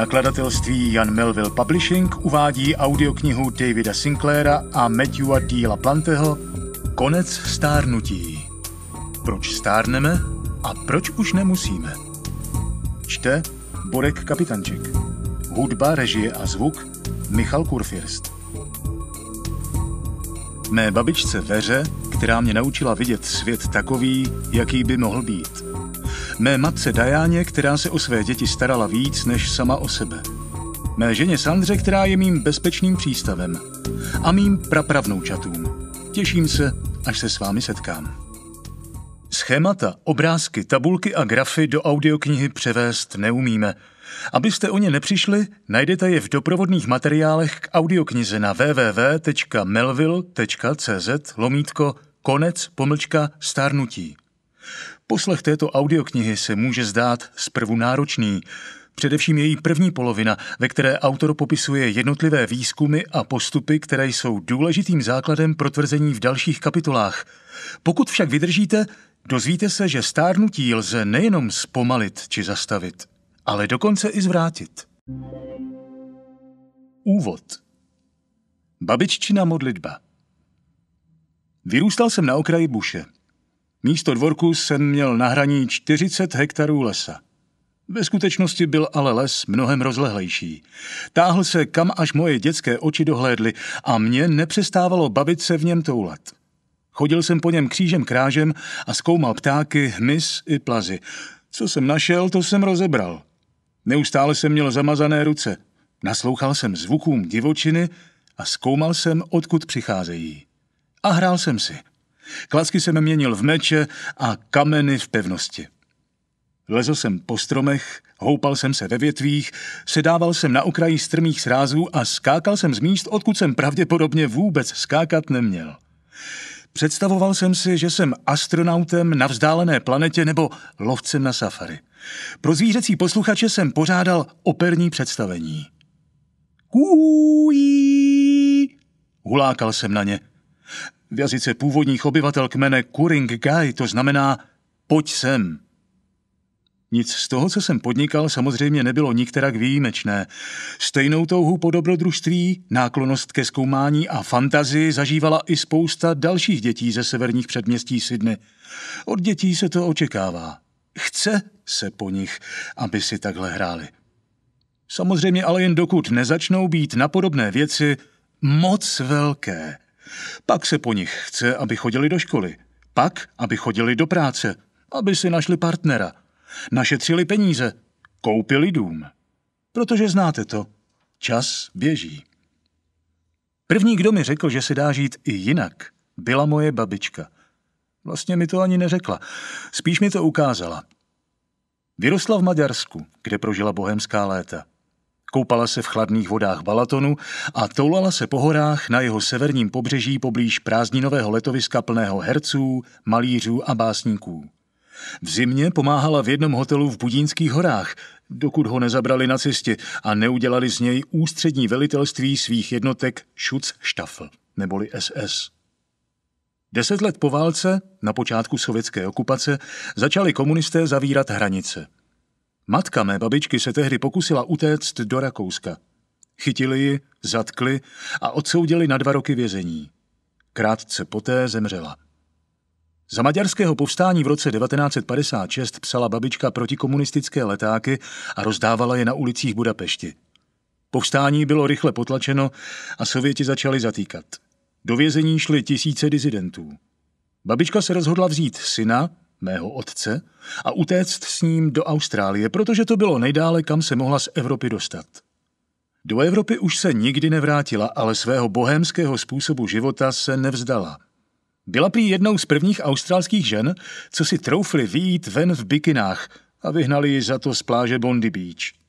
Nakladatelství Jan Melville Publishing uvádí audioknihu Davida Sinclaira a Matthewa D. LaPlanteho Konec stárnutí. Proč stárneme a proč už nemusíme? Čte Borek Kapitanček. Hudba, režie a zvuk Michal Kurfirst. Mé babičce Veře, která mě naučila vidět svět takový, jaký by mohl být. Mé matce Dajáně, která se o své děti starala víc než sama o sebe. Mé ženě Sandře, která je mým bezpečným přístavem. A mým prapravnoučatům. Těším se, až se s vámi setkám. Schémata, obrázky, tabulky a grafy do audioknihy převést neumíme. Abyste o ně nepřišli, najdete je v doprovodných materiálech k audioknize na www.melville.cz lomítko konec pomlčka stárnutí. Poslech této audioknihy se může zdát zprvu náročný, především její první polovina, ve které autor popisuje jednotlivé výzkumy a postupy, které jsou důležitým základem pro tvrzení v dalších kapitolách. Pokud však vydržíte, dozvíte se, že stárnutí lze nejenom zpomalit či zastavit, ale dokonce i zvrátit. Úvod Babiččina modlitba Vyrůstal jsem na okraji buše – Místo dvorku jsem měl na hraní 40 hektarů lesa. Ve skutečnosti byl ale les mnohem rozlehlejší. Táhl se, kam až moje dětské oči dohlédly a mě nepřestávalo bavit se v něm toulat. Chodil jsem po něm křížem krážem a zkoumal ptáky, hmyz i plazy. Co jsem našel, to jsem rozebral. Neustále jsem měl zamazané ruce. Naslouchal jsem zvukům divočiny a zkoumal jsem, odkud přicházejí. A hrál jsem si – Klacky jsem měnil v meče a kameny v pevnosti. Lezl jsem po stromech, houpal jsem se ve větvích, sedával jsem na okraji strmých srázů a skákal jsem z míst, odkud jsem pravděpodobně vůbec skákat neměl. Představoval jsem si, že jsem astronautem na vzdálené planetě nebo lovcem na safari. Pro zvířecí posluchače jsem pořádal operní představení. Kůjí! Hulákal jsem na ně v jazyce původních obyvatel kmene Kuring-gai to znamená pojď sem. Nic z toho, co jsem podnikal, samozřejmě nebylo nikterak výjimečné. Stejnou touhu po dobrodružství, náklonost ke zkoumání a fantazii zažívala i spousta dalších dětí ze severních předměstí Sydney. Od dětí se to očekává. Chce se po nich, aby si takhle hráli. Samozřejmě ale jen dokud nezačnou být na podobné věci moc velké – pak se po nich chce, aby chodili do školy. Pak, aby chodili do práce. Aby si našli partnera. Našetřili peníze. Koupili dům. Protože znáte to. Čas běží. První, kdo mi řekl, že se dá žít i jinak, byla moje babička. Vlastně mi to ani neřekla. Spíš mi to ukázala. Vyrostla v Maďarsku, kde prožila bohemská léta. Koupala se v chladných vodách Balatonu a toulala se po horách na jeho severním pobřeží poblíž prázdninového letoviska plného herců, malířů a básníků. V zimě pomáhala v jednom hotelu v Budínských horách, dokud ho nezabrali nacisti a neudělali z něj ústřední velitelství svých jednotek Schutzstaffel, neboli SS. Deset let po válce, na počátku sovětské okupace, začali komunisté zavírat hranice – Matka mé babičky se tehdy pokusila utéct do Rakouska. Chytili ji, zatkli a odsoudili na dva roky vězení. Krátce poté zemřela. Za maďarského povstání v roce 1956 psala babička protikomunistické letáky a rozdávala je na ulicích Budapešti. Povstání bylo rychle potlačeno a Sověti začali zatýkat. Do vězení šly tisíce dizidentů. Babička se rozhodla vzít syna mého otce, a utéct s ním do Austrálie, protože to bylo nejdále, kam se mohla z Evropy dostat. Do Evropy už se nikdy nevrátila, ale svého bohémského způsobu života se nevzdala. Byla prý jednou z prvních australských žen, co si troufli výjít ven v bikinách a vyhnali ji za to z pláže Bondi Beach.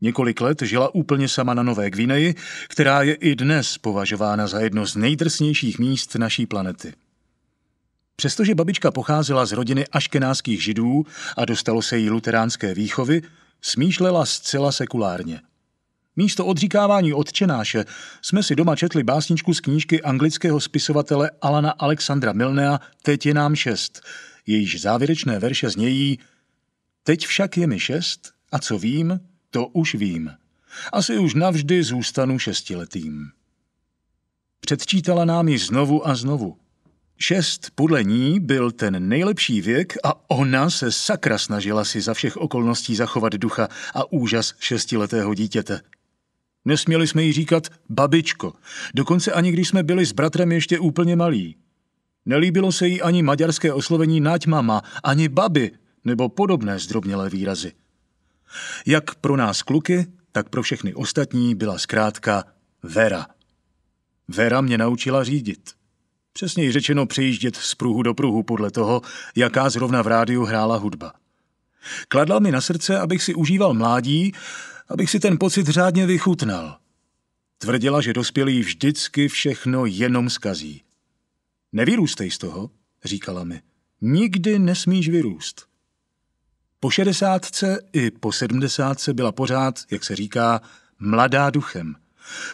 Několik let žila úplně sama na Nové Gvineji, která je i dnes považována za jedno z nejdrsnějších míst naší planety. Přestože babička pocházela z rodiny aškenáckých židů a dostalo se jí luteránské výchovy, smýšlela zcela sekulárně. Místo odříkávání odčenáše jsme si doma četli básničku z knížky anglického spisovatele Alana Alexandra Milnea Teď je nám šest, jejíž závěrečné verše znějí Teď však je mi šest a co vím, to už vím. Asi už navždy zůstanu šestiletým. Předčítala nám ji znovu a znovu. Šest podle ní byl ten nejlepší věk a ona se sakra snažila si za všech okolností zachovat ducha a úžas šestiletého dítěte. Nesměli jsme jí říkat babičko, dokonce ani když jsme byli s bratrem ještě úplně malí. Nelíbilo se jí ani maďarské oslovení nať mama, ani baby, nebo podobné zdrobnělé výrazy. Jak pro nás kluky, tak pro všechny ostatní byla zkrátka Vera. Vera mě naučila řídit. Přesněji řečeno přejíždět z pruhu do pruhu podle toho, jaká zrovna v rádiu hrála hudba. Kladla mi na srdce, abych si užíval mládí, abych si ten pocit řádně vychutnal. Tvrdila, že dospělí vždycky všechno jenom skazí. Nevyrůstej z toho, říkala mi. Nikdy nesmíš vyrůst. Po šedesátce i po sedmdesátce byla pořád, jak se říká, mladá duchem.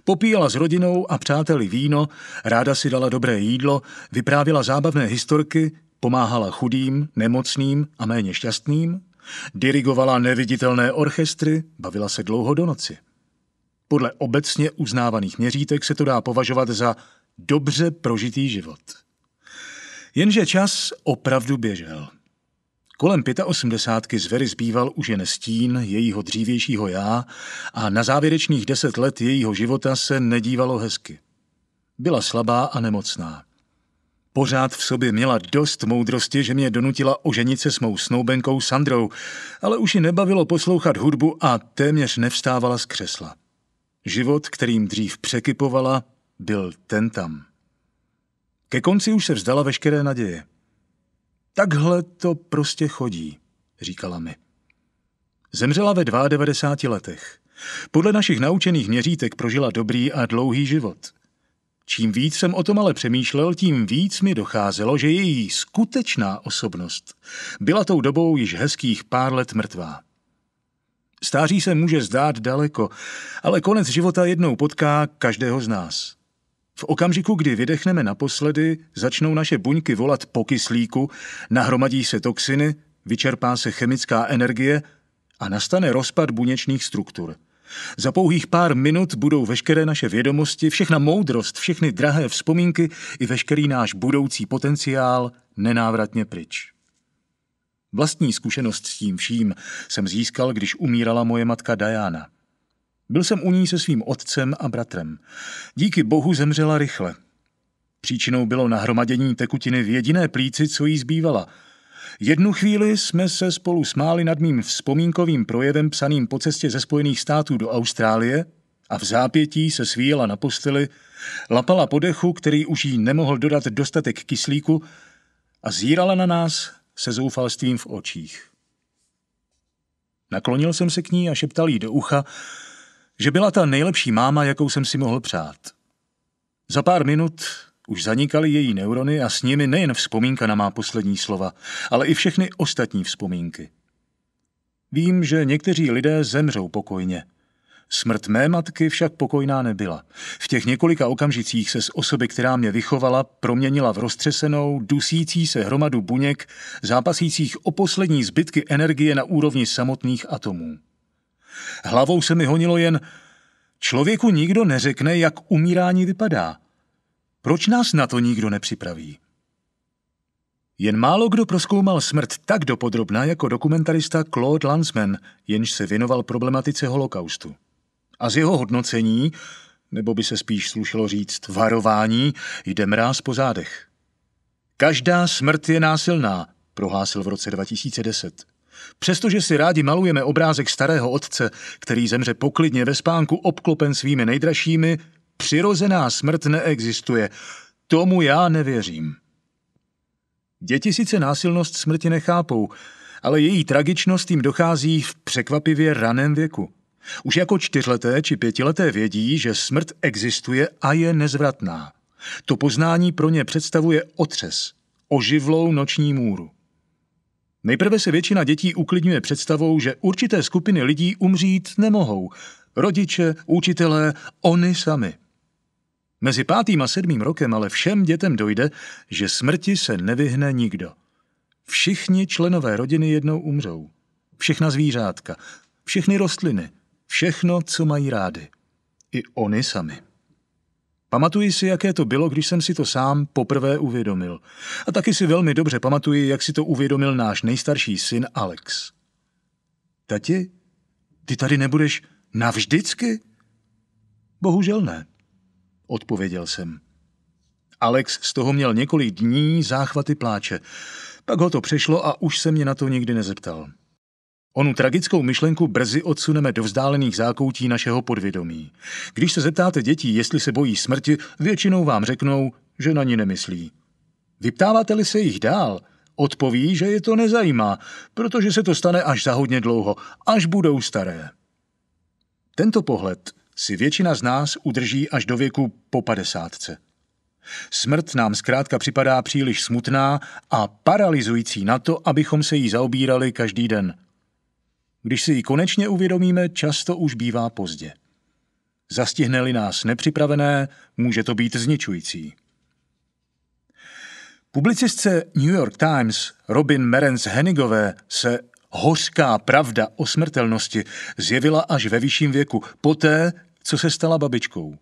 Popíjela s rodinou a přáteli víno, ráda si dala dobré jídlo, vyprávěla zábavné historky, pomáhala chudým, nemocným a méně šťastným, dirigovala neviditelné orchestry, bavila se dlouho do noci. Podle obecně uznávaných měřítek se to dá považovat za dobře prožitý život. Jenže čas opravdu běžel. Kolem 85 zvery zbýval už jen stín jejího dřívějšího já a na závěrečných deset let jejího života se nedívalo hezky. Byla slabá a nemocná. Pořád v sobě měla dost moudrosti, že mě donutila oženit se s mou snoubenkou Sandrou, ale už ji nebavilo poslouchat hudbu a téměř nevstávala z křesla. Život, kterým dřív překypovala, byl ten tam. Ke konci už se vzdala veškeré naděje. Takhle to prostě chodí, říkala mi. Zemřela ve 92 letech. Podle našich naučených měřítek prožila dobrý a dlouhý život. Čím víc jsem o tom ale přemýšlel, tím víc mi docházelo, že její skutečná osobnost byla tou dobou již hezkých pár let mrtvá. Stáří se může zdát daleko, ale konec života jednou potká každého z nás. V okamžiku, kdy vydechneme naposledy, začnou naše buňky volat po kyslíku, nahromadí se toxiny, vyčerpá se chemická energie a nastane rozpad buněčných struktur. Za pouhých pár minut budou veškeré naše vědomosti, všechna moudrost, všechny drahé vzpomínky i veškerý náš budoucí potenciál nenávratně pryč. Vlastní zkušenost s tím vším jsem získal, když umírala moje matka Diana – byl jsem u ní se svým otcem a bratrem. Díky bohu zemřela rychle. Příčinou bylo nahromadění tekutiny v jediné plíci, co jí zbývala. Jednu chvíli jsme se spolu smáli nad mým vzpomínkovým projevem psaným po cestě ze Spojených států do Austrálie a v zápětí se svíjela na posteli, lapala podechu, který už jí nemohl dodat dostatek kyslíku a zírala na nás se zoufalstvím v očích. Naklonil jsem se k ní a šeptal jí do ucha, že byla ta nejlepší máma, jakou jsem si mohl přát. Za pár minut už zanikaly její neurony a s nimi nejen vzpomínka na má poslední slova, ale i všechny ostatní vzpomínky. Vím, že někteří lidé zemřou pokojně. Smrt mé matky však pokojná nebyla. V těch několika okamžicích se z osoby, která mě vychovala, proměnila v roztřesenou, dusící se hromadu buněk, zápasících o poslední zbytky energie na úrovni samotných atomů. Hlavou se mi honilo jen, člověku nikdo neřekne, jak umírání vypadá. Proč nás na to nikdo nepřipraví? Jen málo kdo proskoumal smrt tak dopodrobná jako dokumentarista Claude Lanzmann, jenž se věnoval problematice holokaustu. A z jeho hodnocení, nebo by se spíš slušelo říct varování, jde mráz po zádech. Každá smrt je násilná, prohlásil v roce 2010. Přestože si rádi malujeme obrázek starého otce, který zemře poklidně ve spánku obklopen svými nejdražšími, přirozená smrt neexistuje. Tomu já nevěřím. Děti sice násilnost smrti nechápou, ale její tragičnost jim dochází v překvapivě raném věku. Už jako čtyřleté či pětileté vědí, že smrt existuje a je nezvratná. To poznání pro ně představuje otřes, oživlou noční můru. Nejprve se většina dětí uklidňuje představou, že určité skupiny lidí umřít nemohou. Rodiče, učitelé, oni sami. Mezi pátým a sedmým rokem ale všem dětem dojde, že smrti se nevyhne nikdo. Všichni členové rodiny jednou umřou. Všechna zvířátka, všechny rostliny, všechno, co mají rády. I oni sami. Pamatuji si, jaké to bylo, když jsem si to sám poprvé uvědomil. A taky si velmi dobře pamatuji, jak si to uvědomil náš nejstarší syn Alex. Tati, ty tady nebudeš navždycky? Bohužel ne, odpověděl jsem. Alex z toho měl několik dní záchvaty pláče. Pak ho to přešlo a už se mě na to nikdy nezeptal. Onu tragickou myšlenku brzy odsuneme do vzdálených zákoutí našeho podvědomí. Když se zeptáte dětí, jestli se bojí smrti, většinou vám řeknou, že na ní nemyslí. Vyptáváte-li se jich dál, odpoví, že je to nezajímá, protože se to stane až za hodně dlouho, až budou staré. Tento pohled si většina z nás udrží až do věku po padesátce. Smrt nám zkrátka připadá příliš smutná a paralyzující na to, abychom se jí zaobírali každý den – když si ji konečně uvědomíme, často už bývá pozdě. Zastihne-li nás nepřipravené, může to být zničující. Publicistce New York Times Robin Merens Henigové se hořká pravda o smrtelnosti zjevila až ve vyšším věku, poté, co se stala babičkou.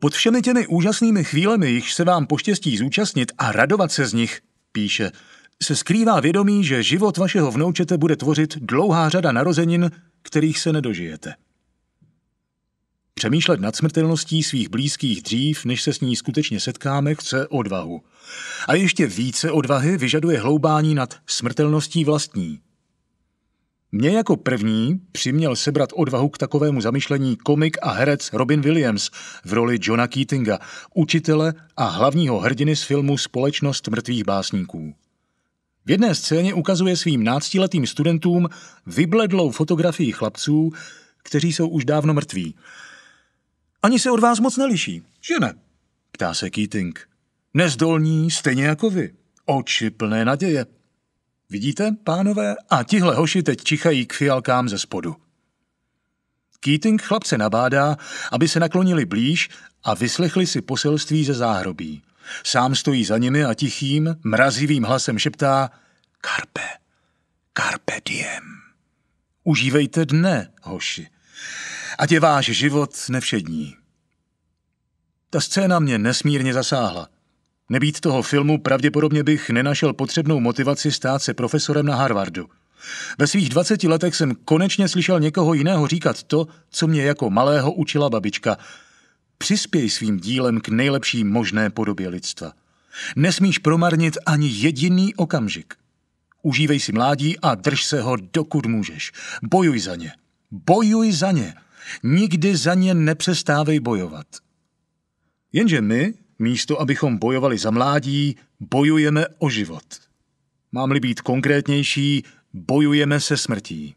Pod všemi těmi úžasnými chvílemi, jichž se vám poštěstí zúčastnit a radovat se z nich, píše, se skrývá vědomí, že život vašeho vnoučete bude tvořit dlouhá řada narozenin, kterých se nedožijete. Přemýšlet nad smrtelností svých blízkých dřív, než se s ní skutečně setkáme, chce odvahu. A ještě více odvahy vyžaduje hloubání nad smrtelností vlastní. Mě jako první přiměl sebrat odvahu k takovému zamyšlení komik a herec Robin Williams v roli Johna Keatinga, učitele a hlavního hrdiny z filmu Společnost mrtvých básníků. V jedné scéně ukazuje svým náctiletým studentům vybledlou fotografii chlapců, kteří jsou už dávno mrtví. Ani se od vás moc neliší, že ne? Ptá se Keating. Nezdolní, stejně jako vy. Oči plné naděje. Vidíte, pánové, a tihle hoši teď čichají k fialkám ze spodu. Keating chlapce nabádá, aby se naklonili blíž a vyslechli si poselství ze záhrobí. Sám stojí za nimi a tichým, mrazivým hlasem šeptá "Karpe, karpe diem. Užívejte dne, hoši. Ať je váš život nevšední. Ta scéna mě nesmírně zasáhla. Nebýt toho filmu, pravděpodobně bych nenašel potřebnou motivaci stát se profesorem na Harvardu. Ve svých 20 letech jsem konečně slyšel někoho jiného říkat to, co mě jako malého učila babička – Přispěj svým dílem k nejlepší možné podobě lidstva. Nesmíš promarnit ani jediný okamžik. Užívej si mládí a drž se ho, dokud můžeš. Bojuj za ně. Bojuj za ně. Nikdy za ně nepřestávej bojovat. Jenže my, místo abychom bojovali za mládí, bojujeme o život. Mám-li být konkrétnější, bojujeme se smrtí.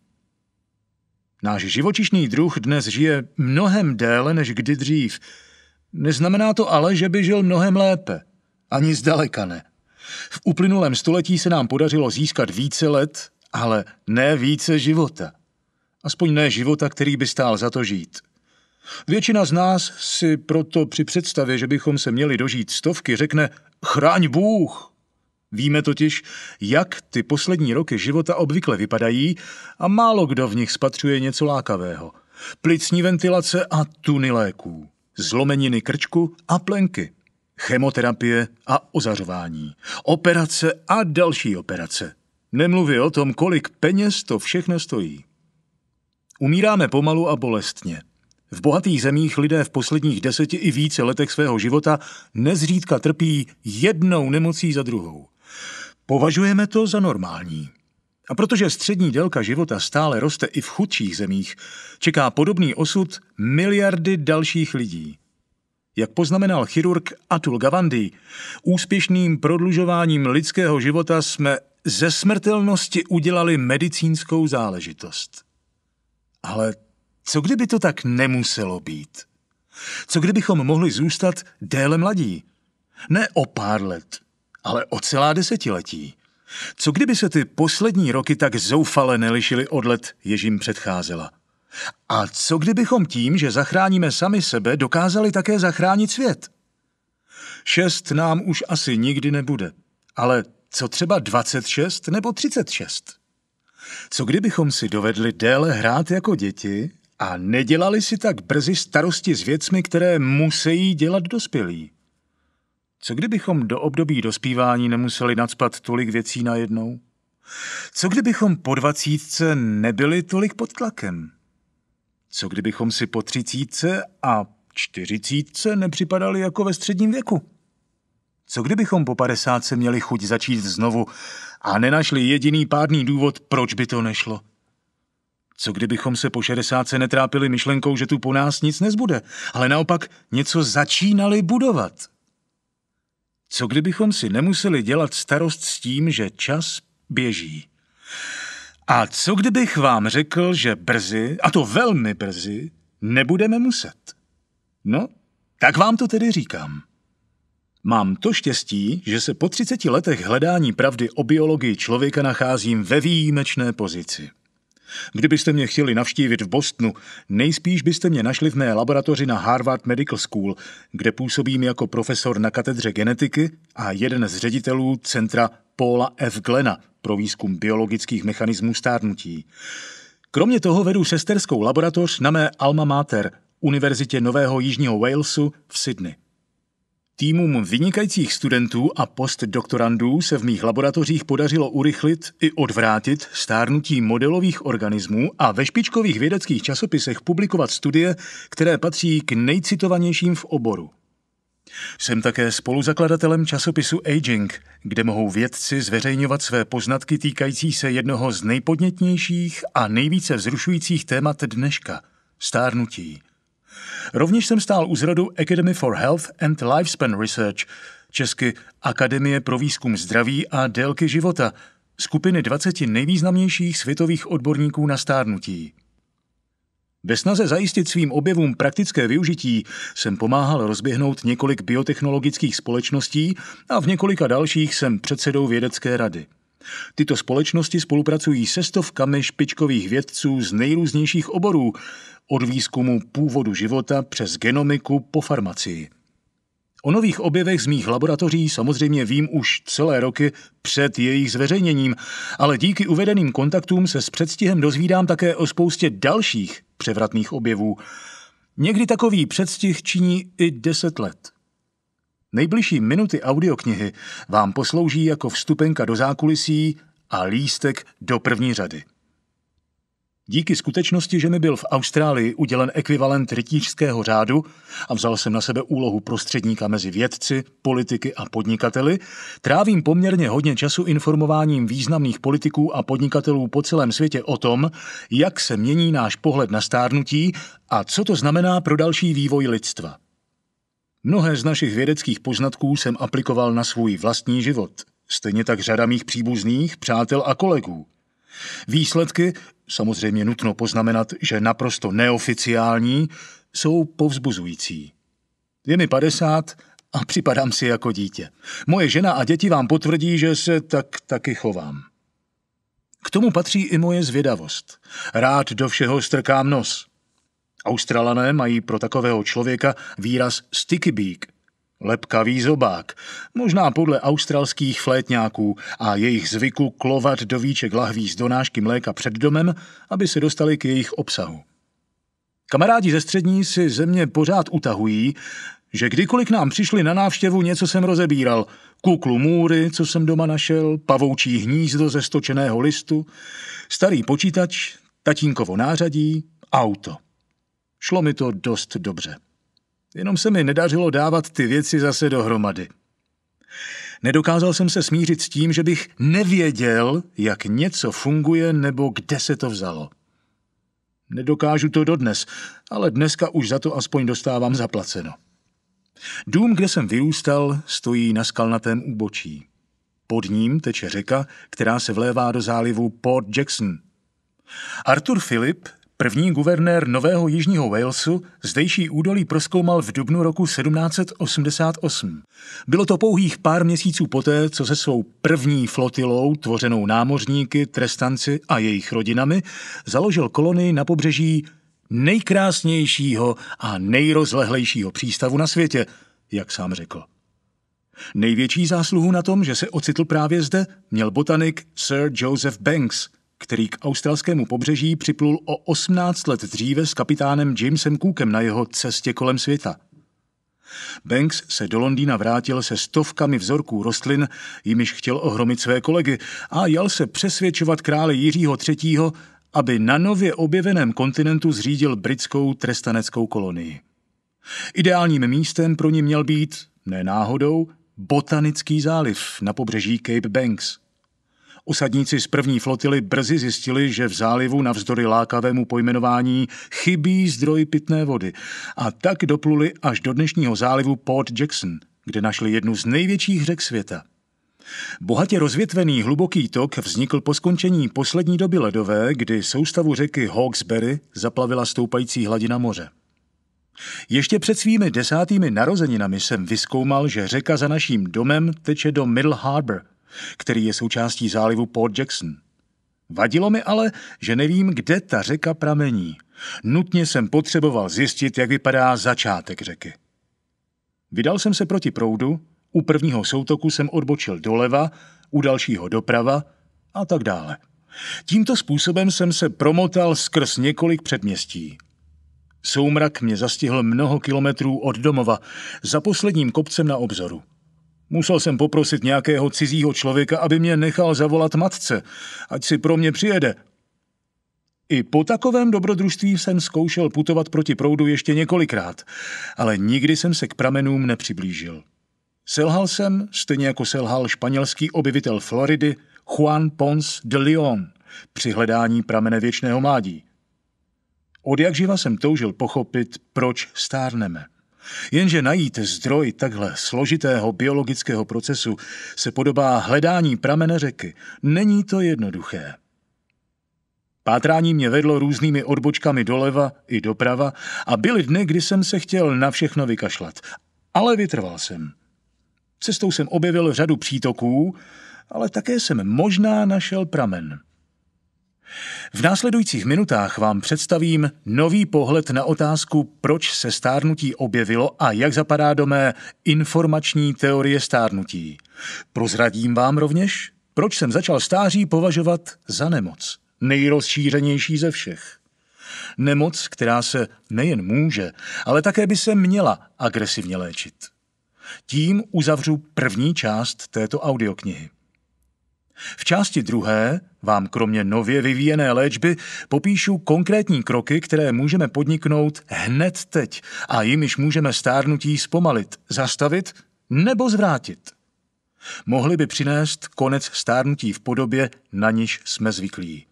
Náš živočišný druh dnes žije mnohem déle než kdy dřív. Neznamená to ale, že by žil mnohem lépe. Ani zdaleka ne. V uplynulém století se nám podařilo získat více let, ale ne více života. Aspoň ne života, který by stál za to žít. Většina z nás si proto při představě, že bychom se měli dožít stovky, řekne chráň Bůh, Víme totiž, jak ty poslední roky života obvykle vypadají a málo kdo v nich spatřuje něco lákavého. Plicní ventilace a tuny léků, zlomeniny krčku a plenky, chemoterapie a ozařování, operace a další operace. Nemluví o tom, kolik peněz to všechno stojí. Umíráme pomalu a bolestně. V bohatých zemích lidé v posledních deseti i více letech svého života nezřídka trpí jednou nemocí za druhou. Považujeme to za normální. A protože střední délka života stále roste i v chudších zemích, čeká podobný osud miliardy dalších lidí. Jak poznamenal chirurg Atul Gavandi, úspěšným prodlužováním lidského života jsme ze smrtelnosti udělali medicínskou záležitost. Ale co kdyby to tak nemuselo být? Co kdybychom mohli zůstat déle mladí? Ne o pár let, ale o celá desetiletí. Co kdyby se ty poslední roky tak zoufale nelišily od let, jež jim předcházela? A co kdybychom tím, že zachráníme sami sebe, dokázali také zachránit svět? Šest nám už asi nikdy nebude, ale co třeba 26 nebo 36? Co kdybychom si dovedli déle hrát jako děti a nedělali si tak brzy starosti s věcmi, které musí dělat dospělí? Co kdybychom do období dospívání nemuseli nadspat tolik věcí najednou? Co kdybychom po dvacítce nebyli tolik pod tlakem? Co kdybychom si po třicítce a čtyřicítce nepřipadali jako ve středním věku? Co kdybychom po padesátce měli chuť začít znovu a nenašli jediný pádný důvod, proč by to nešlo? Co kdybychom se po šedesátce netrápili myšlenkou, že tu po nás nic nezbude, ale naopak něco začínali budovat? Co kdybychom si nemuseli dělat starost s tím, že čas běží? A co kdybych vám řekl, že brzy, a to velmi brzy, nebudeme muset? No, tak vám to tedy říkám. Mám to štěstí, že se po 30 letech hledání pravdy o biologii člověka nacházím ve výjimečné pozici. Kdybyste mě chtěli navštívit v Bostonu, nejspíš byste mě našli v mé laboratoři na Harvard Medical School, kde působím jako profesor na katedře genetiky a jeden z ředitelů centra Paula F. Glena pro výzkum biologických mechanismů stárnutí. Kromě toho vedu sesterskou laboratoř na mé alma mater, Univerzitě Nového Jižního Walesu v Sydney. Týmům vynikajících studentů a postdoktorandů se v mých laboratořích podařilo urychlit i odvrátit stárnutí modelových organismů a ve špičkových vědeckých časopisech publikovat studie, které patří k nejcitovanějším v oboru. Jsem také spoluzakladatelem časopisu Aging, kde mohou vědci zveřejňovat své poznatky týkající se jednoho z nejpodnětnějších a nejvíce vzrušujících témat dneška – stárnutí. Rovněž jsem stál u zrodu Academy for Health and Lifespan Research, česky Akademie pro výzkum zdraví a délky života, skupiny 20 nejvýznamnějších světových odborníků na stárnutí. Ve snaze zajistit svým objevům praktické využití jsem pomáhal rozběhnout několik biotechnologických společností a v několika dalších jsem předsedou vědecké rady. Tyto společnosti spolupracují se stovkami špičkových vědců z nejrůznějších oborů, od výzkumu původu života přes genomiku po farmacii. O nových objevech z mých laboratoří samozřejmě vím už celé roky před jejich zveřejněním, ale díky uvedeným kontaktům se s předstihem dozvídám také o spoustě dalších převratných objevů. Někdy takový předstih činí i deset let. Nejbližší minuty audioknihy vám poslouží jako vstupenka do zákulisí a lístek do první řady. Díky skutečnosti, že mi byl v Austrálii udělen ekvivalent rytířského řádu a vzal jsem na sebe úlohu prostředníka mezi vědci, politiky a podnikateli, trávím poměrně hodně času informováním významných politiků a podnikatelů po celém světě o tom, jak se mění náš pohled na stárnutí a co to znamená pro další vývoj lidstva. Mnohé z našich vědeckých poznatků jsem aplikoval na svůj vlastní život, stejně tak řada mých příbuzných, přátel a kolegů. Výsledky, samozřejmě nutno poznamenat, že naprosto neoficiální, jsou povzbuzující. Je mi 50 a připadám si jako dítě. Moje žena a děti vám potvrdí, že se tak taky chovám. K tomu patří i moje zvědavost. Rád do všeho strkám nos. Australané mají pro takového člověka výraz sticky beak, lepkavý zobák, možná podle australských flétňáků a jejich zvyku klovat do víček lahví z donášky mléka před domem, aby se dostali k jejich obsahu. Kamarádi ze střední si země pořád utahují, že kdykoliv k nám přišli na návštěvu, něco jsem rozebíral. Kuklu můry, co jsem doma našel, pavoučí hnízdo ze stočeného listu, starý počítač, tatínkovo nářadí, auto. Šlo mi to dost dobře. Jenom se mi nedařilo dávat ty věci zase dohromady. Nedokázal jsem se smířit s tím, že bych nevěděl, jak něco funguje nebo kde se to vzalo. Nedokážu to dodnes, ale dneska už za to aspoň dostávám zaplaceno. Dům, kde jsem vyrůstal, stojí na skalnatém úbočí. Pod ním teče řeka, která se vlévá do zálivu Port Jackson. Arthur Philip První guvernér Nového Jižního Walesu zdejší údolí proskoumal v dubnu roku 1788. Bylo to pouhých pár měsíců poté, co se svou první flotilou, tvořenou námořníky, trestanci a jejich rodinami, založil kolonii na pobřeží nejkrásnějšího a nejrozlehlejšího přístavu na světě, jak sám řekl. Největší zásluhu na tom, že se ocitl právě zde, měl botanik Sir Joseph Banks – který k australskému pobřeží připlul o 18 let dříve s kapitánem Jamesem Cookem na jeho cestě kolem světa. Banks se do Londýna vrátil se stovkami vzorků rostlin, jimiž chtěl ohromit své kolegy a jel se přesvědčovat krále Jiřího III., aby na nově objeveném kontinentu zřídil britskou trestaneckou kolonii. Ideálním místem pro ně měl být, ne náhodou, botanický záliv na pobřeží Cape Banks – Usadníci z první flotily brzy zjistili, že v zálivu navzdory lákavému pojmenování chybí zdroj pitné vody a tak dopluli až do dnešního zálivu Port Jackson, kde našli jednu z největších řek světa. Bohatě rozvětvený hluboký tok vznikl po skončení poslední doby ledové, kdy soustavu řeky Hawkesbury zaplavila stoupající hladina moře. Ještě před svými desátými narozeninami jsem vyskoumal, že řeka za naším domem teče do Middle Harbor – který je součástí zálivu Port Jackson. Vadilo mi ale, že nevím, kde ta řeka pramení. Nutně jsem potřeboval zjistit, jak vypadá začátek řeky. Vydal jsem se proti proudu, u prvního soutoku jsem odbočil doleva, u dalšího doprava a tak dále. Tímto způsobem jsem se promotal skrz několik předměstí. Soumrak mě zastihl mnoho kilometrů od domova, za posledním kopcem na obzoru. Musel jsem poprosit nějakého cizího člověka, aby mě nechal zavolat matce, ať si pro mě přijede. I po takovém dobrodružství jsem zkoušel putovat proti proudu ještě několikrát, ale nikdy jsem se k pramenům nepřiblížil. Selhal jsem, stejně jako selhal španělský obyvatel Floridy Juan Pons de Leon při hledání pramene věčného mládí. Od jak živa jsem toužil pochopit, proč stárneme. Jenže najít zdroj takhle složitého biologického procesu se podobá hledání pramene řeky. Není to jednoduché. Pátrání mě vedlo různými odbočkami doleva i doprava a byly dny, kdy jsem se chtěl na všechno vykašlat. Ale vytrval jsem. Cestou jsem objevil řadu přítoků, ale také jsem možná našel pramen. V následujících minutách vám představím nový pohled na otázku, proč se stárnutí objevilo a jak zapadá do mé informační teorie stárnutí. Prozradím vám rovněž, proč jsem začal stáří považovat za nemoc, nejrozšířenější ze všech. Nemoc, která se nejen může, ale také by se měla agresivně léčit. Tím uzavřu první část této audioknihy. V části druhé vám kromě nově vyvíjené léčby popíšu konkrétní kroky, které můžeme podniknout hned teď a jimiž můžeme stárnutí zpomalit, zastavit nebo zvrátit. Mohli by přinést konec stárnutí v podobě, na niž jsme zvyklí.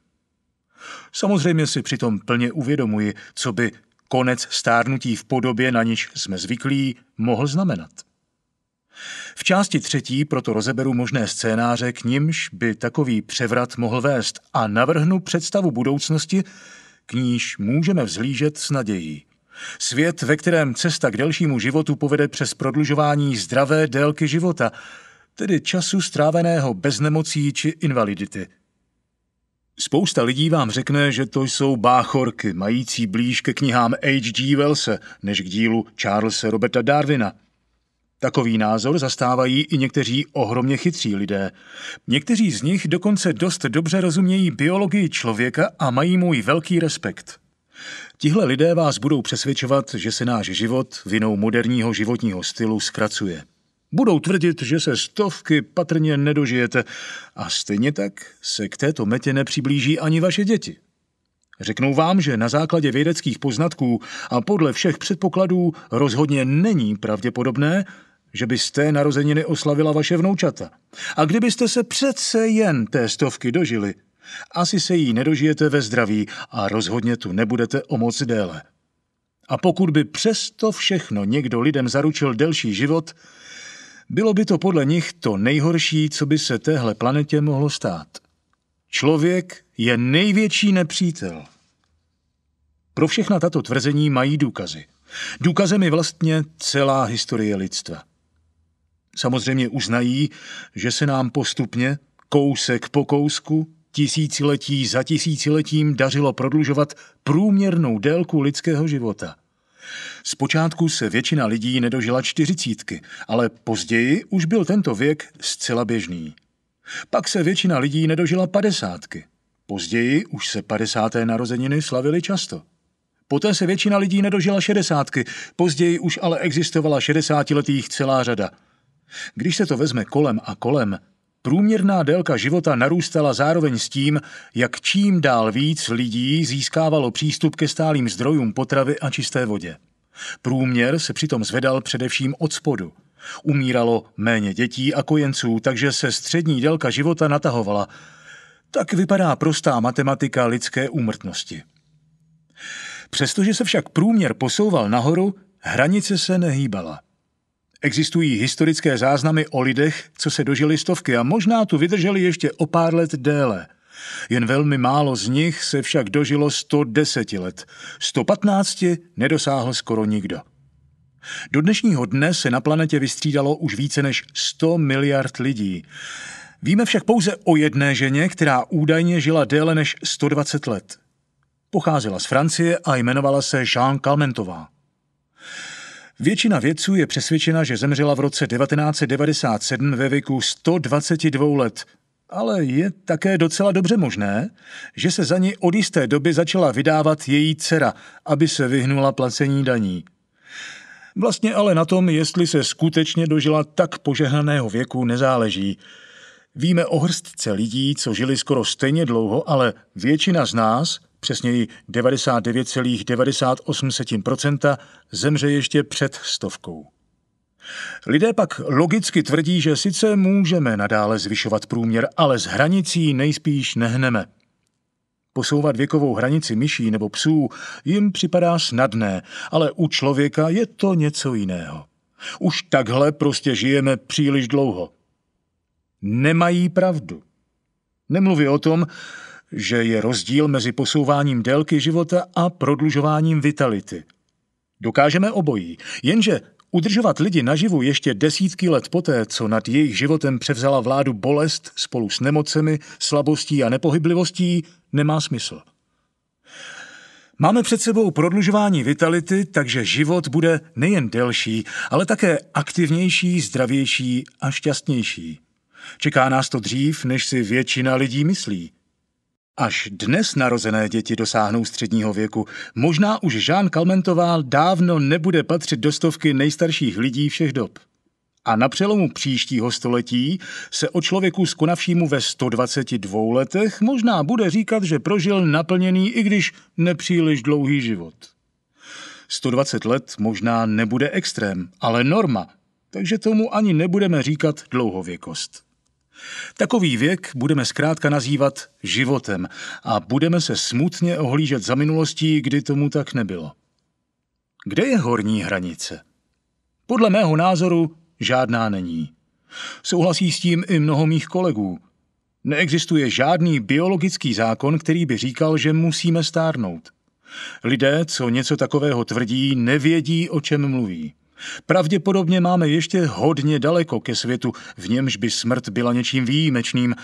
Samozřejmě si přitom plně uvědomuji, co by konec stárnutí v podobě, na niž jsme zvyklí, mohl znamenat. V části třetí proto rozeberu možné scénáře, k nímž by takový převrat mohl vést a navrhnu představu budoucnosti, k níž můžeme vzlížet s nadějí. Svět, ve kterém cesta k delšímu životu povede přes prodlužování zdravé délky života, tedy času stráveného bez nemocí či invalidity. Spousta lidí vám řekne, že to jsou báchorky, mající blíž ke knihám H.G. Wellse než k dílu Charlesa Roberta Darwina – Takový názor zastávají i někteří ohromně chytří lidé. Někteří z nich dokonce dost dobře rozumějí biologii člověka a mají můj velký respekt. Tihle lidé vás budou přesvědčovat, že se náš život vinou moderního životního stylu zkracuje. Budou tvrdit, že se stovky patrně nedožijete a stejně tak se k této metě nepřiblíží ani vaše děti. Řeknou vám, že na základě vědeckých poznatků a podle všech předpokladů rozhodně není pravděpodobné, že byste narozeniny oslavila vaše vnoučata. A kdybyste se přece jen té stovky dožili, asi se jí nedožijete ve zdraví a rozhodně tu nebudete o moc déle. A pokud by přesto všechno někdo lidem zaručil delší život, bylo by to podle nich to nejhorší, co by se téhle planetě mohlo stát. Člověk je největší nepřítel. Pro všechna tato tvrzení mají důkazy. Důkazem je vlastně celá historie lidstva. Samozřejmě uznají, že se nám postupně, kousek po kousku, tisíciletí za tisíciletím dařilo prodlužovat průměrnou délku lidského života. Zpočátku se většina lidí nedožila čtyřicítky, ale později už byl tento věk zcela běžný. Pak se většina lidí nedožila padesátky. Později už se padesáté narozeniny slavily často. Poté se většina lidí nedožila šedesátky, později už ale existovala šedesátiletých celá řada – když se to vezme kolem a kolem, průměrná délka života narůstala zároveň s tím, jak čím dál víc lidí získávalo přístup ke stálým zdrojům potravy a čisté vodě. Průměr se přitom zvedal především od spodu. Umíralo méně dětí a kojenců, takže se střední délka života natahovala. Tak vypadá prostá matematika lidské úmrtnosti. Přestože se však průměr posouval nahoru, hranice se nehýbala. Existují historické záznamy o lidech, co se dožili stovky a možná tu vydrželi ještě o pár let déle. Jen velmi málo z nich se však dožilo 110 let. 115 nedosáhl skoro nikdo. Do dnešního dne se na planetě vystřídalo už více než 100 miliard lidí. Víme však pouze o jedné ženě, která údajně žila déle než 120 let. Pocházela z Francie a jmenovala se Jean Calmentová. Většina vědců je přesvědčena, že zemřela v roce 1997 ve věku 122 let. Ale je také docela dobře možné, že se za ní od jisté doby začala vydávat její dcera, aby se vyhnula placení daní. Vlastně ale na tom, jestli se skutečně dožila tak požehnaného věku, nezáleží. Víme o hrstce lidí, co žili skoro stejně dlouho, ale většina z nás přesněji 99,98 zemře ještě před stovkou. Lidé pak logicky tvrdí, že sice můžeme nadále zvyšovat průměr, ale z hranicí nejspíš nehneme. Posouvat věkovou hranici myší nebo psů jim připadá snadné, ale u člověka je to něco jiného. Už takhle prostě žijeme příliš dlouho. Nemají pravdu. Nemluví o tom, že je rozdíl mezi posouváním délky života a prodlužováním vitality. Dokážeme obojí, jenže udržovat lidi naživu ještě desítky let poté, co nad jejich životem převzala vládu bolest spolu s nemocemi, slabostí a nepohyblivostí, nemá smysl. Máme před sebou prodlužování vitality, takže život bude nejen delší, ale také aktivnější, zdravější a šťastnější. Čeká nás to dřív, než si většina lidí myslí. Až dnes narozené děti dosáhnou středního věku, možná už Žán Kalmentová dávno nebude patřit do stovky nejstarších lidí všech dob. A na přelomu příštího století se o člověku skonavšímu ve 122 letech možná bude říkat, že prožil naplněný, i když nepříliš dlouhý život. 120 let možná nebude extrém, ale norma, takže tomu ani nebudeme říkat dlouhověkost. Takový věk budeme zkrátka nazývat životem a budeme se smutně ohlížet za minulostí, kdy tomu tak nebylo. Kde je horní hranice? Podle mého názoru žádná není. Souhlasí s tím i mnoho mých kolegů. Neexistuje žádný biologický zákon, který by říkal, že musíme stárnout. Lidé, co něco takového tvrdí, nevědí, o čem mluví. Pravděpodobně máme ještě hodně daleko ke světu, v němž by smrt byla něčím výjimečným,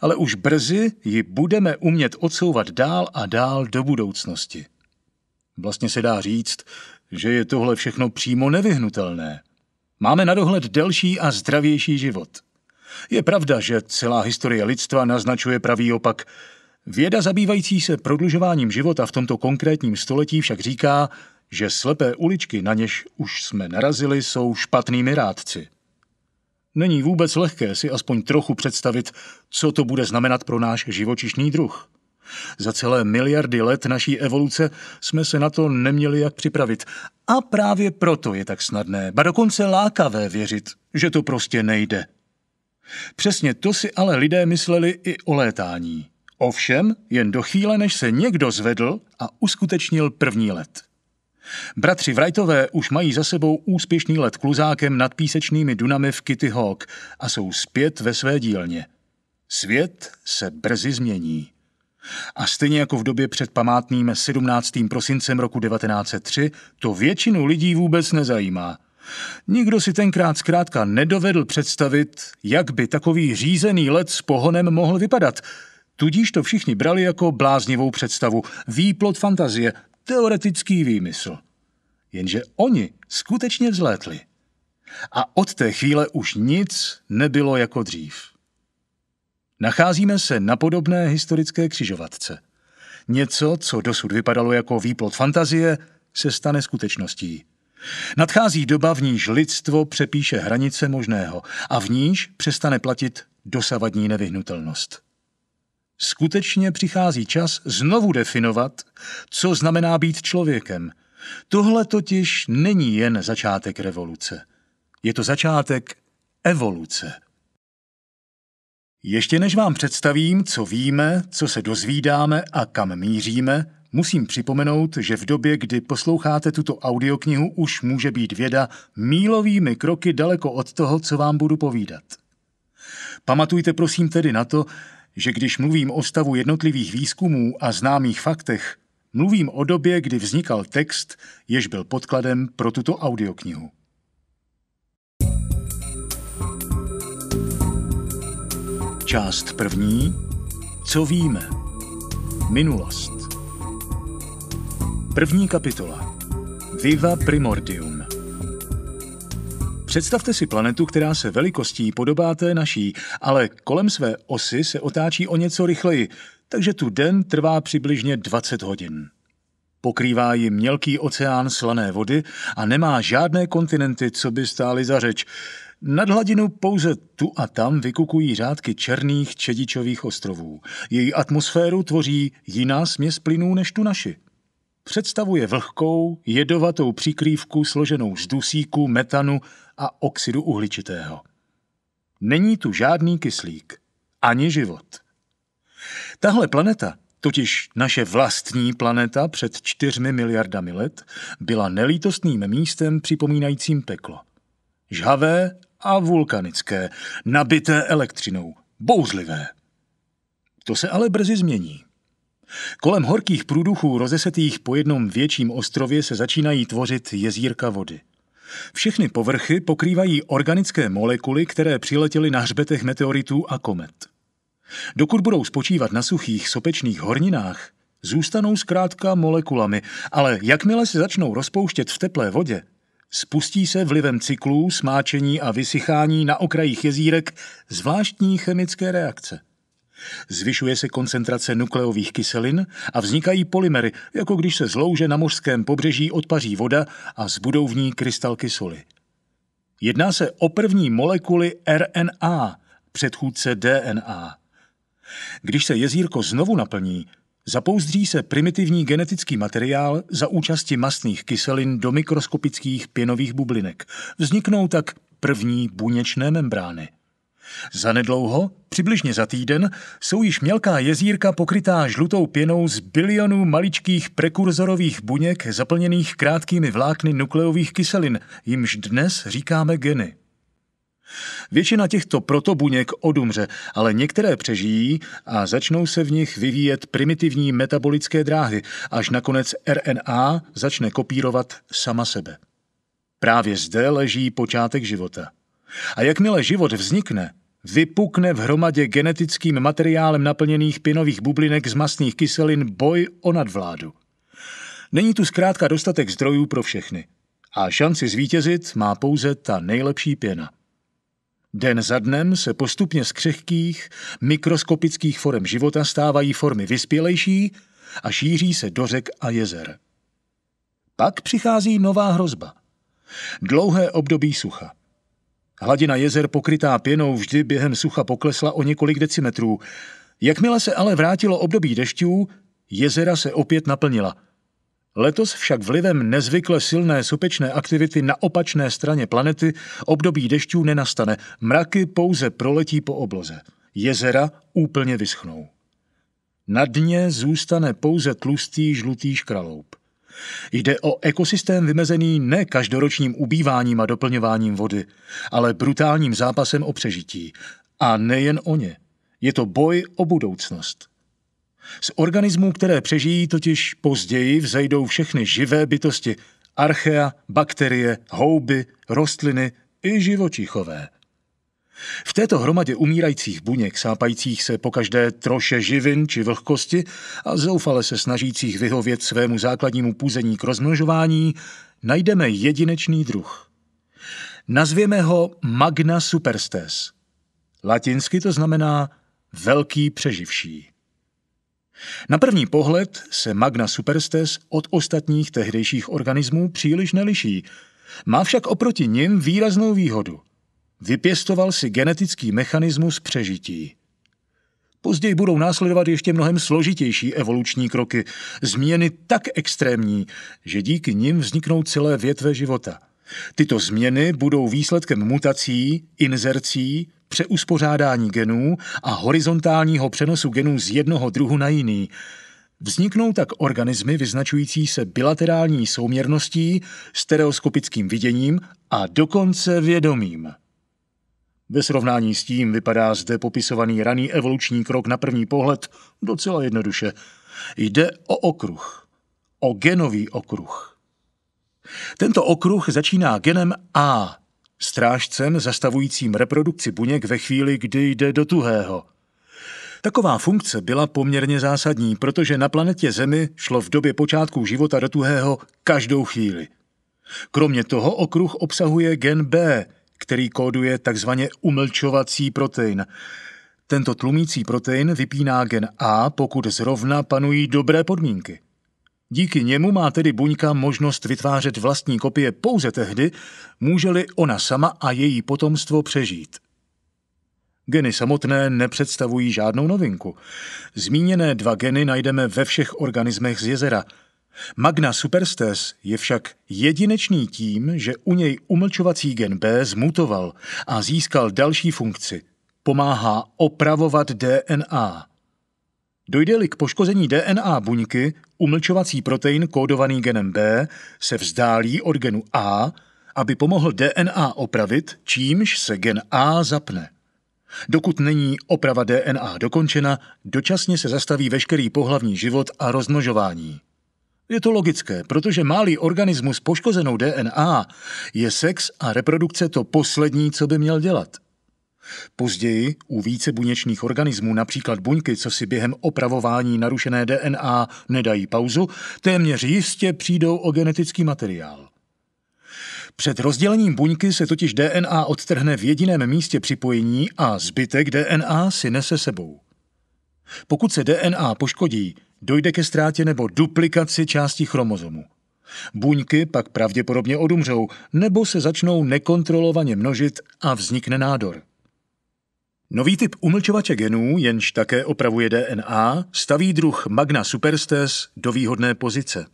ale už brzy ji budeme umět odsouvat dál a dál do budoucnosti. Vlastně se dá říct, že je tohle všechno přímo nevyhnutelné. Máme na dohled delší a zdravější život. Je pravda, že celá historie lidstva naznačuje pravý opak. Věda zabývající se prodlužováním života v tomto konkrétním století však říká, že slepé uličky, na něž už jsme narazili, jsou špatnými rádci. Není vůbec lehké si aspoň trochu představit, co to bude znamenat pro náš živočišný druh. Za celé miliardy let naší evoluce jsme se na to neměli jak připravit. A právě proto je tak snadné, ba dokonce lákavé věřit, že to prostě nejde. Přesně to si ale lidé mysleli i o létání. Ovšem, jen do chvíle, než se někdo zvedl a uskutečnil první let. Bratři Wrightové už mají za sebou úspěšný let kluzákem nad písečnými dunami v Kitty Hawk a jsou zpět ve své dílně. Svět se brzy změní. A stejně jako v době před památným 17. prosincem roku 1903, to většinu lidí vůbec nezajímá. Nikdo si tenkrát zkrátka nedovedl představit, jak by takový řízený let s pohonem mohl vypadat. Tudíž to všichni brali jako bláznivou představu, výplod fantazie, teoretický výmysl. Jenže oni skutečně vzlétli. A od té chvíle už nic nebylo jako dřív. Nacházíme se na podobné historické křižovatce. Něco, co dosud vypadalo jako výplod fantazie, se stane skutečností. Nadchází doba, v níž lidstvo přepíše hranice možného a v níž přestane platit dosavadní nevyhnutelnost. Skutečně přichází čas znovu definovat, co znamená být člověkem. Tohle totiž není jen začátek revoluce. Je to začátek evoluce. Ještě než vám představím, co víme, co se dozvídáme a kam míříme, musím připomenout, že v době, kdy posloucháte tuto audioknihu, už může být věda mílovými kroky daleko od toho, co vám budu povídat. Pamatujte prosím tedy na to, že když mluvím o stavu jednotlivých výzkumů a známých faktech, mluvím o době, kdy vznikal text, jež byl podkladem pro tuto audioknihu. Část první. Co víme? Minulost. První kapitola. Viva Primordium. Představte si planetu, která se velikostí podobá té naší, ale kolem své osy se otáčí o něco rychleji, takže tu den trvá přibližně 20 hodin. Pokrývá ji mělký oceán slané vody a nemá žádné kontinenty, co by stály za řeč. Nad hladinu pouze tu a tam vykukují řádky černých čedičových ostrovů. Její atmosféru tvoří jiná směs plynů než tu naši představuje vlhkou, jedovatou přikrývku složenou z dusíku, metanu a oxidu uhličitého. Není tu žádný kyslík, ani život. Tahle planeta, totiž naše vlastní planeta před čtyřmi miliardami let, byla nelítostným místem připomínajícím peklo. Žhavé a vulkanické, nabité elektřinou, bouzlivé. To se ale brzy změní. Kolem horkých průduchů rozesetých po jednom větším ostrově se začínají tvořit jezírka vody. Všechny povrchy pokrývají organické molekuly, které přiletěly na hřbetech meteoritů a komet. Dokud budou spočívat na suchých sopečných horninách, zůstanou zkrátka molekulami, ale jakmile se začnou rozpouštět v teplé vodě, spustí se vlivem cyklů, smáčení a vysychání na okrajích jezírek zvláštní chemické reakce. Zvyšuje se koncentrace nukleových kyselin a vznikají polymery, jako když se zlouže na mořském pobřeží odpaří voda a zbudou v ní krystalky soli. Jedná se o první molekuly RNA, předchůdce DNA. Když se jezírko znovu naplní, zapouzdří se primitivní genetický materiál za účasti mastných kyselin do mikroskopických pěnových bublinek. Vzniknou tak první buněčné membrány. Zanedlouho, přibližně za týden, jsou již mělká jezírka pokrytá žlutou pěnou z bilionů maličkých prekurzorových buněk zaplněných krátkými vlákny nukleových kyselin, jimž dnes říkáme geny. Většina těchto protobuněk odumře, ale některé přežijí a začnou se v nich vyvíjet primitivní metabolické dráhy, až nakonec RNA začne kopírovat sama sebe. Právě zde leží počátek života – a jakmile život vznikne, vypukne v hromadě genetickým materiálem naplněných pinových bublinek z masných kyselin boj o nadvládu. Není tu zkrátka dostatek zdrojů pro všechny. A šanci zvítězit má pouze ta nejlepší pěna. Den za dnem se postupně z křehkých, mikroskopických forem života stávají formy vyspělejší a šíří se do řek a jezer. Pak přichází nová hrozba. Dlouhé období sucha – Hladina jezer pokrytá pěnou vždy během sucha poklesla o několik decimetrů. Jakmile se ale vrátilo období dešťů, jezera se opět naplnila. Letos však vlivem nezvykle silné sopečné aktivity na opačné straně planety období dešťů nenastane. Mraky pouze proletí po obloze. Jezera úplně vyschnou. Na dně zůstane pouze tlustý žlutý škraloup. Jde o ekosystém vymezený ne každoročním ubýváním a doplňováním vody, ale brutálním zápasem o přežití. A nejen o ně. Je to boj o budoucnost. Z organismů, které přežijí, totiž později vzejdou všechny živé bytosti, archea, bakterie, houby, rostliny i živočichové. V této hromadě umírajících buněk, sápajících se po každé troše živin či vlhkosti a zoufale se snažících vyhovět svému základnímu půzení k rozmnožování, najdeme jedinečný druh. Nazvěme ho Magna superstes. Latinsky to znamená velký přeživší. Na první pohled se Magna superstes od ostatních tehdejších organismů příliš neliší, má však oproti nim výraznou výhodu – Vypěstoval si genetický mechanismus přežití. Později budou následovat ještě mnohem složitější evoluční kroky, změny tak extrémní, že díky nim vzniknou celé větve života. Tyto změny budou výsledkem mutací, inzercí, přeuspořádání genů a horizontálního přenosu genů z jednoho druhu na jiný. Vzniknou tak organismy vyznačující se bilaterální souměrností, stereoskopickým viděním a dokonce vědomím. Ve srovnání s tím vypadá zde popisovaný raný evoluční krok na první pohled docela jednoduše. Jde o okruh. O genový okruh. Tento okruh začíná genem A, strážcem zastavujícím reprodukci buněk ve chvíli, kdy jde do tuhého. Taková funkce byla poměrně zásadní, protože na planetě Zemi šlo v době počátku života do tuhého každou chvíli. Kromě toho okruh obsahuje gen B – který kóduje takzvaně umlčovací protein. Tento tlumící protein vypíná gen A, pokud zrovna panují dobré podmínky. Díky němu má tedy buňka možnost vytvářet vlastní kopie pouze tehdy, může-li ona sama a její potomstvo přežít. Geny samotné nepředstavují žádnou novinku. Zmíněné dva geny najdeme ve všech organismech z jezera – Magna Superstes je však jedinečný tím, že u něj umlčovací gen B zmutoval a získal další funkci. Pomáhá opravovat DNA. Dojde-li k poškození DNA buňky, umlčovací protein kódovaný genem B se vzdálí od genu A, aby pomohl DNA opravit, čímž se gen A zapne. Dokud není oprava DNA dokončena, dočasně se zastaví veškerý pohlavní život a rozmnožování. Je to logické, protože máli organismus poškozenou DNA, je sex a reprodukce to poslední, co by měl dělat. Později u více buněčných organismů, například buňky, co si během opravování narušené DNA nedají pauzu, téměř jistě přijdou o genetický materiál. Před rozdělením buňky se totiž DNA odtrhne v jediném místě připojení a zbytek DNA si nese sebou. Pokud se DNA poškodí, dojde ke ztrátě nebo duplikaci části chromozomu. Buňky pak pravděpodobně odumřou nebo se začnou nekontrolovaně množit a vznikne nádor. Nový typ umlčovače genů, jenž také opravuje DNA, staví druh Magna superstes do výhodné pozice.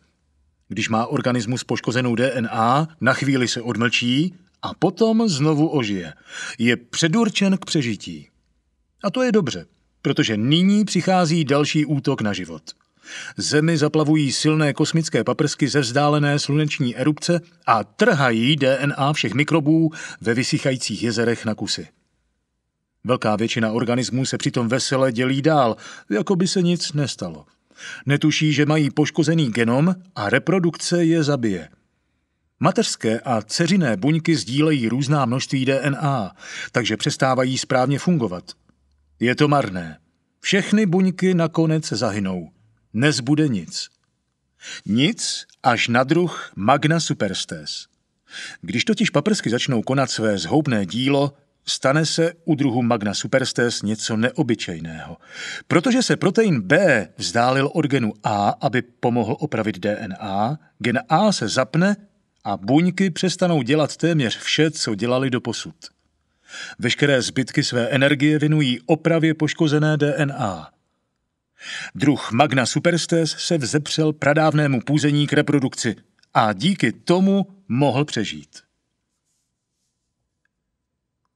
Když má organismus poškozenou DNA, na chvíli se odmlčí a potom znovu ožije. Je předurčen k přežití. A to je dobře protože nyní přichází další útok na život. Zemi zaplavují silné kosmické paprsky ze vzdálené sluneční erupce a trhají DNA všech mikrobů ve vysychajících jezerech na kusy. Velká většina organismů se přitom vesele dělí dál, jako by se nic nestalo. Netuší, že mají poškozený genom a reprodukce je zabije. Mateřské a ceřiné buňky sdílejí různá množství DNA, takže přestávají správně fungovat – je to marné. Všechny buňky nakonec zahynou. Nezbude nic. Nic až na druh Magna Superstes. Když totiž paprsky začnou konat své zhoubné dílo, stane se u druhu Magna Superstes něco neobyčejného. Protože se protein B vzdálil od genu A, aby pomohl opravit DNA, gen A se zapne a buňky přestanou dělat téměř vše, co dělali do posud. Veškeré zbytky své energie věnují opravě poškozené DNA. Druh Magna superstes se vzepřel pradávnému půzení k reprodukci a díky tomu mohl přežít.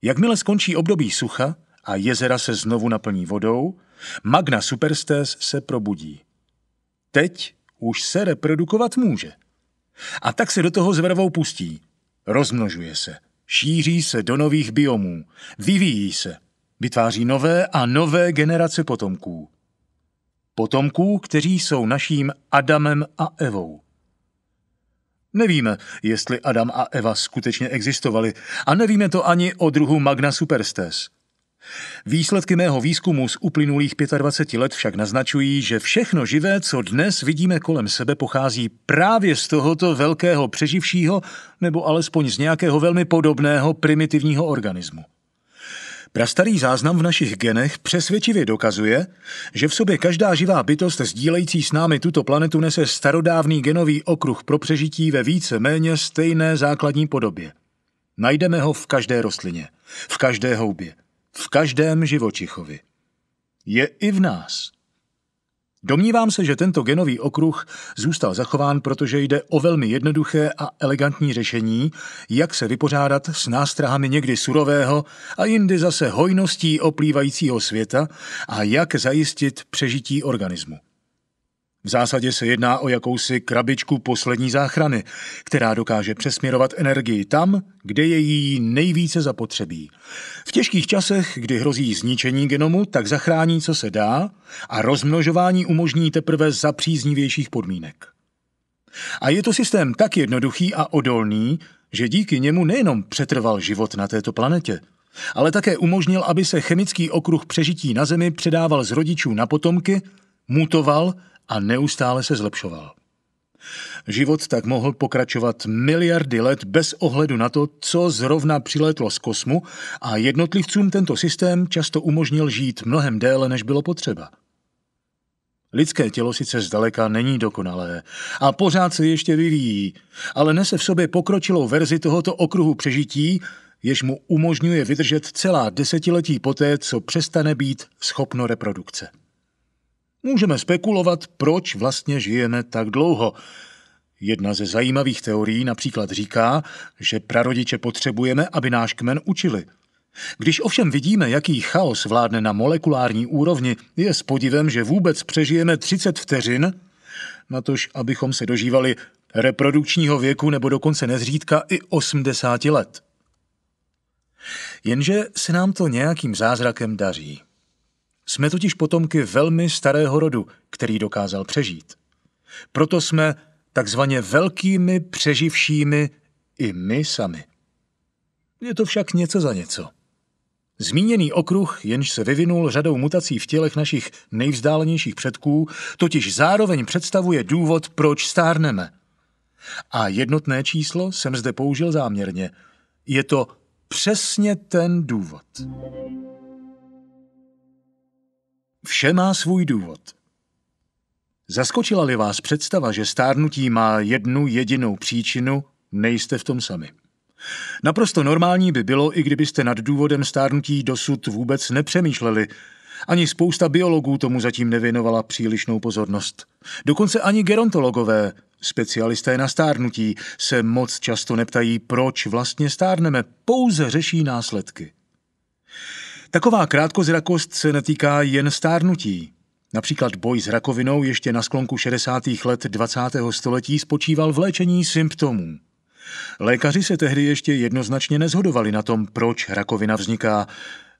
Jakmile skončí období sucha a jezera se znovu naplní vodou, Magna superstes se probudí. Teď už se reprodukovat může. A tak se do toho zvervou pustí. Rozmnožuje se – Šíří se do nových biomů, vyvíjí se, vytváří nové a nové generace potomků. Potomků, kteří jsou naším Adamem a Evou. Nevíme, jestli Adam a Eva skutečně existovali a nevíme to ani o druhu Magna Superstes – Výsledky mého výzkumu z uplynulých 25 let však naznačují, že všechno živé, co dnes vidíme kolem sebe, pochází právě z tohoto velkého přeživšího nebo alespoň z nějakého velmi podobného primitivního organismu. Prastarý záznam v našich genech přesvědčivě dokazuje, že v sobě každá živá bytost sdílející s námi tuto planetu nese starodávný genový okruh pro přežití ve více méně stejné základní podobě. Najdeme ho v každé rostlině, v každé houbě v každém živočichovi. Je i v nás. Domnívám se, že tento genový okruh zůstal zachován, protože jde o velmi jednoduché a elegantní řešení, jak se vypořádat s nástrahami někdy surového a jindy zase hojností oplývajícího světa a jak zajistit přežití organismu. V zásadě se jedná o jakousi krabičku poslední záchrany, která dokáže přesměrovat energii tam, kde je jí nejvíce zapotřebí. V těžkých časech, kdy hrozí zničení genomu, tak zachrání, co se dá, a rozmnožování umožní teprve za příznivějších podmínek. A je to systém tak jednoduchý a odolný, že díky němu nejenom přetrval život na této planetě, ale také umožnil, aby se chemický okruh přežití na Zemi předával z rodičů na potomky, mutoval a neustále se zlepšoval. Život tak mohl pokračovat miliardy let bez ohledu na to, co zrovna přilétlo z kosmu a jednotlivcům tento systém často umožnil žít mnohem déle, než bylo potřeba. Lidské tělo sice zdaleka není dokonalé a pořád se ještě vyvíjí, ale nese v sobě pokročilou verzi tohoto okruhu přežití, jež mu umožňuje vydržet celá desetiletí poté, co přestane být schopno reprodukce. Můžeme spekulovat, proč vlastně žijeme tak dlouho. Jedna ze zajímavých teorií například říká, že prarodiče potřebujeme, aby náš kmen učili. Když ovšem vidíme, jaký chaos vládne na molekulární úrovni, je s podivem, že vůbec přežijeme 30 vteřin, natož abychom se dožívali reprodukčního věku nebo dokonce nezřídka i 80 let. Jenže se nám to nějakým zázrakem daří. Jsme totiž potomky velmi starého rodu, který dokázal přežít. Proto jsme takzvaně velkými přeživšími i my sami. Je to však něco za něco. Zmíněný okruh, jenž se vyvinul řadou mutací v tělech našich nejvzdálenějších předků, totiž zároveň představuje důvod, proč stárneme. A jednotné číslo jsem zde použil záměrně. Je to přesně ten důvod. Vše má svůj důvod. Zaskočila-li vás představa, že stárnutí má jednu jedinou příčinu, nejste v tom sami. Naprosto normální by bylo, i kdybyste nad důvodem stárnutí dosud vůbec nepřemýšleli. Ani spousta biologů tomu zatím nevěnovala přílišnou pozornost. Dokonce ani gerontologové, specialisté na stárnutí, se moc často neptají, proč vlastně stárneme, pouze řeší následky. Taková krátkozrakost se netýká jen stárnutí. Například boj s rakovinou ještě na sklonku 60. let 20. století spočíval v léčení symptomů. Lékaři se tehdy ještě jednoznačně nezhodovali na tom, proč rakovina vzniká,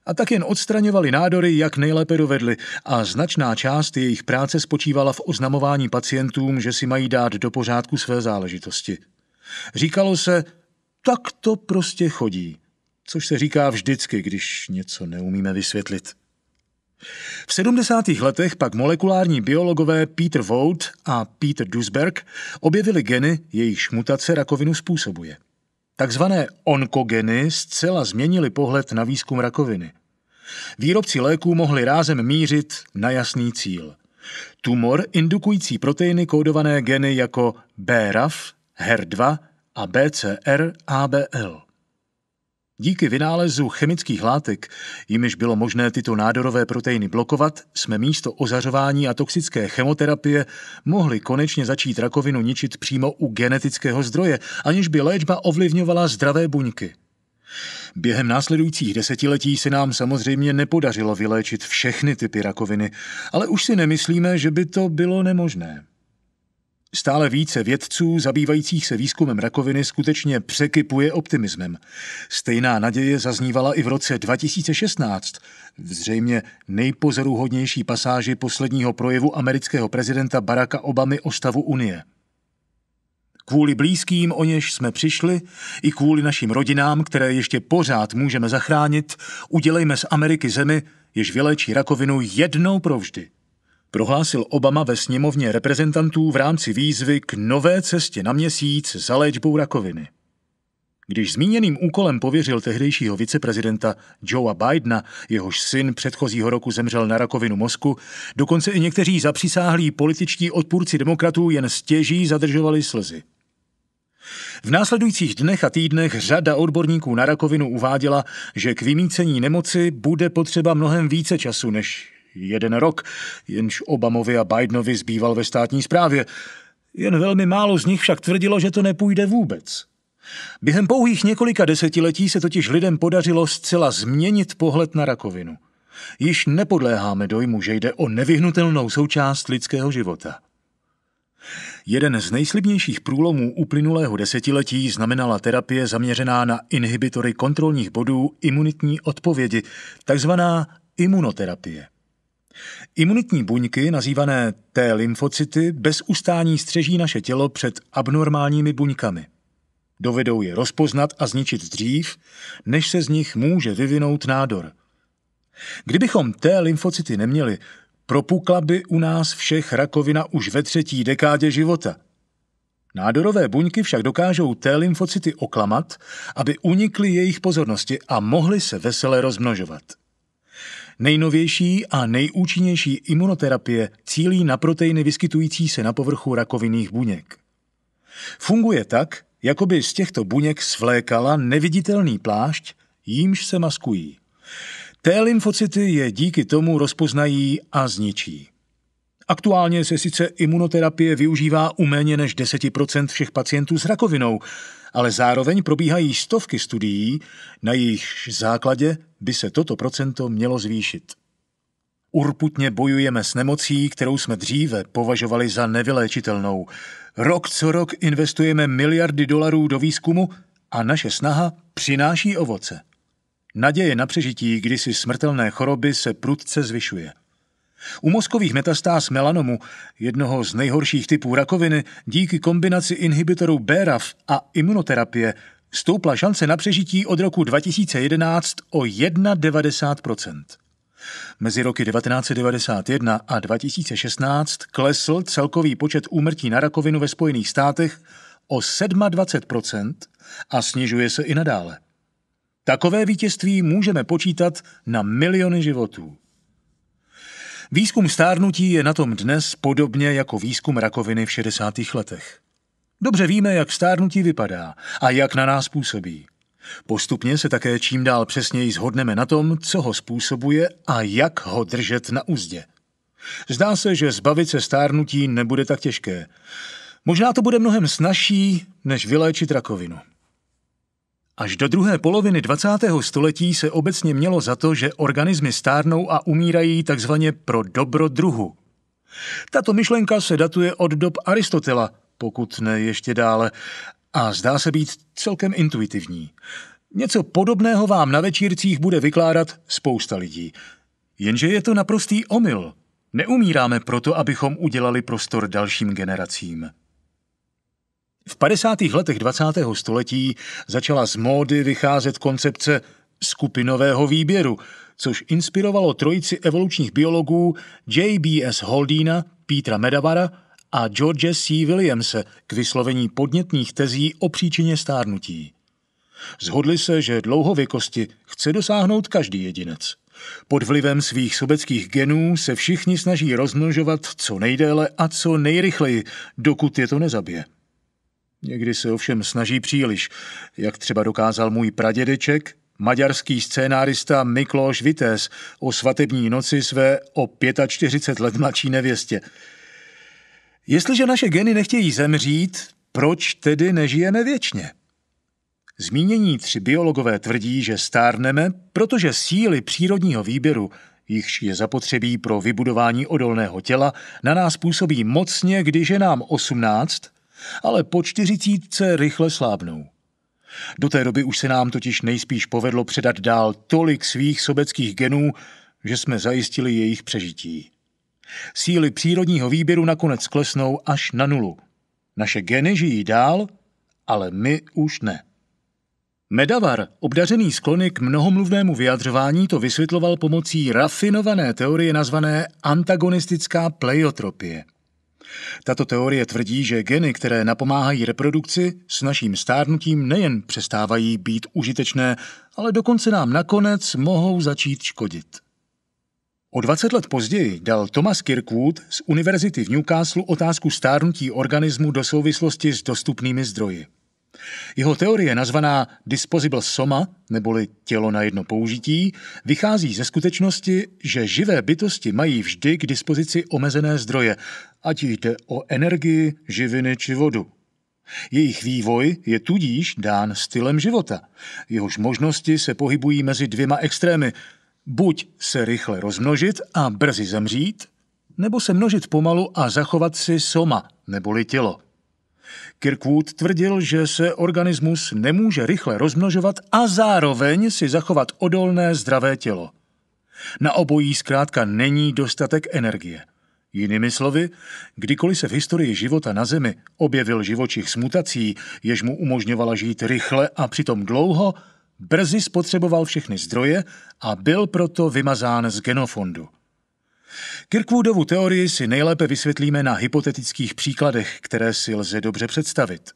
a tak jen odstraňovali nádory, jak nejlépe dovedli, a značná část jejich práce spočívala v oznamování pacientům, že si mají dát do pořádku své záležitosti. Říkalo se, tak to prostě chodí což se říká vždycky, když něco neumíme vysvětlit. V 70. letech pak molekulární biologové Peter Vogt a Peter Duisberg objevili geny, jejichž mutace rakovinu způsobuje. Takzvané onkogeny zcela změnili pohled na výzkum rakoviny. Výrobci léků mohli rázem mířit na jasný cíl. Tumor indukující proteiny kódované geny jako BRAF, HER2 a BCR ABL. Díky vynálezu chemických látek, jimiž bylo možné tyto nádorové proteiny blokovat, jsme místo ozařování a toxické chemoterapie mohli konečně začít rakovinu ničit přímo u genetického zdroje, aniž by léčba ovlivňovala zdravé buňky. Během následujících desetiletí se nám samozřejmě nepodařilo vyléčit všechny typy rakoviny, ale už si nemyslíme, že by to bylo nemožné. Stále více vědců zabývajících se výzkumem rakoviny skutečně překypuje optimismem. Stejná naděje zaznívala i v roce 2016, v zřejmě nejpozoruhodnější pasáži posledního projevu amerického prezidenta Baracka Obamy o stavu Unie. Kvůli blízkým, o něž jsme přišli, i kvůli našim rodinám, které ještě pořád můžeme zachránit, udělejme z Ameriky zemi, jež vylečí rakovinu jednou provždy prohlásil Obama ve sněmovně reprezentantů v rámci výzvy k nové cestě na měsíc za léčbou rakoviny. Když zmíněným úkolem pověřil tehdejšího viceprezidenta Joea Bidena, jehož syn předchozího roku zemřel na rakovinu mozku, dokonce i někteří zapřisáhlí političtí odpůrci demokratů jen stěží zadržovali slzy. V následujících dnech a týdnech řada odborníků na rakovinu uváděla, že k vymícení nemoci bude potřeba mnohem více času, než jeden rok, jenž Obamovi a Bidenovi zbýval ve státní správě. Jen velmi málo z nich však tvrdilo, že to nepůjde vůbec. Během pouhých několika desetiletí se totiž lidem podařilo zcela změnit pohled na rakovinu. Již nepodléháme dojmu, že jde o nevyhnutelnou součást lidského života. Jeden z nejslibnějších průlomů uplynulého desetiletí znamenala terapie zaměřená na inhibitory kontrolních bodů imunitní odpovědi, takzvaná imunoterapie. Imunitní buňky, nazývané T-lymfocyty, bez ustání střeží naše tělo před abnormálními buňkami. Dovedou je rozpoznat a zničit dřív, než se z nich může vyvinout nádor. Kdybychom T-lymfocyty neměli, propukla by u nás všech rakovina už ve třetí dekádě života. Nádorové buňky však dokážou T-lymfocyty oklamat, aby unikly jejich pozornosti a mohly se vesele rozmnožovat. Nejnovější a nejúčinnější imunoterapie cílí na proteiny vyskytující se na povrchu rakovinných buněk. Funguje tak, jako by z těchto buněk svlékala neviditelný plášť, jímž se maskují. Té lymfocyty je díky tomu rozpoznají a zničí. Aktuálně se sice imunoterapie využívá u méně než 10% všech pacientů s rakovinou, ale zároveň probíhají stovky studií, na jejich základě by se toto procento mělo zvýšit. Urputně bojujeme s nemocí, kterou jsme dříve považovali za nevyléčitelnou. Rok co rok investujeme miliardy dolarů do výzkumu a naše snaha přináší ovoce. Naděje na přežití kdysi smrtelné choroby se prudce zvyšuje. U mozkových metastáz melanomu, jednoho z nejhorších typů rakoviny, díky kombinaci inhibitorů BRAF a imunoterapie stoupla šance na přežití od roku 2011 o 91%. Mezi roky 1991 a 2016 klesl celkový počet úmrtí na rakovinu ve Spojených státech o 27% a snižuje se i nadále. Takové vítězství můžeme počítat na miliony životů. Výzkum stárnutí je na tom dnes podobně jako výzkum rakoviny v 60. letech. Dobře víme, jak stárnutí vypadá a jak na nás působí. Postupně se také čím dál přesněji zhodneme na tom, co ho způsobuje a jak ho držet na úzdě. Zdá se, že zbavit se stárnutí nebude tak těžké. Možná to bude mnohem snažší, než vyléčit rakovinu. Až do druhé poloviny 20. století se obecně mělo za to, že organismy stárnou a umírají takzvaně pro dobro druhu. Tato myšlenka se datuje od dob Aristotela, pokud ne ještě dále, a zdá se být celkem intuitivní. Něco podobného vám na večírcích bude vykládat spousta lidí. Jenže je to naprostý omyl. Neumíráme proto, abychom udělali prostor dalším generacím. V 50. letech 20. století začala z módy vycházet koncepce skupinového výběru, což inspirovalo trojici evolučních biologů J.B.S. Holdina, Petra Medavara a George C. Williamse k vyslovení podnětných tezí o příčině stárnutí. Zhodli se, že dlouhověkosti chce dosáhnout každý jedinec. Pod vlivem svých sobeckých genů se všichni snaží rozmnožovat co nejdéle a co nejrychleji, dokud je to nezabije. Někdy se ovšem snaží příliš, jak třeba dokázal můj pradědeček, maďarský scénárista Mikloš Vites o svatební noci své o 45 let mladší nevěstě. Jestliže naše geny nechtějí zemřít, proč tedy nežijeme věčně? Zmínění tři biologové tvrdí, že stárneme, protože síly přírodního výběru, jichž je zapotřebí pro vybudování odolného těla, na nás působí mocně, když je nám 18 ale po čtyřicítce rychle slábnou. Do té doby už se nám totiž nejspíš povedlo předat dál tolik svých sobeckých genů, že jsme zajistili jejich přežití. Síly přírodního výběru nakonec klesnou až na nulu. Naše geny žijí dál, ale my už ne. Medavar, obdařený sklony k mnohomluvnému vyjadřování, to vysvětloval pomocí rafinované teorie nazvané antagonistická pleiotropie – tato teorie tvrdí, že geny, které napomáhají reprodukci, s naším stárnutím nejen přestávají být užitečné, ale dokonce nám nakonec mohou začít škodit. O 20 let později dal Thomas Kirkwood z Univerzity v Newcastle otázku stárnutí organismu do souvislosti s dostupnými zdroji. Jeho teorie nazvaná Disposable Soma, neboli tělo na jedno použití, vychází ze skutečnosti, že živé bytosti mají vždy k dispozici omezené zdroje, ať jde o energii, živiny či vodu. Jejich vývoj je tudíž dán stylem života. Jehož možnosti se pohybují mezi dvěma extrémy. Buď se rychle rozmnožit a brzy zemřít, nebo se množit pomalu a zachovat si soma, neboli tělo. Kirkwood tvrdil, že se organismus nemůže rychle rozmnožovat a zároveň si zachovat odolné zdravé tělo. Na obojí zkrátka není dostatek energie. Jinými slovy, kdykoliv se v historii života na Zemi objevil živočich s mutací, jež mu umožňovala žít rychle a přitom dlouho, brzy spotřeboval všechny zdroje a byl proto vymazán z genofondu. Kirkwoodovu teorii si nejlépe vysvětlíme na hypotetických příkladech, které si lze dobře představit.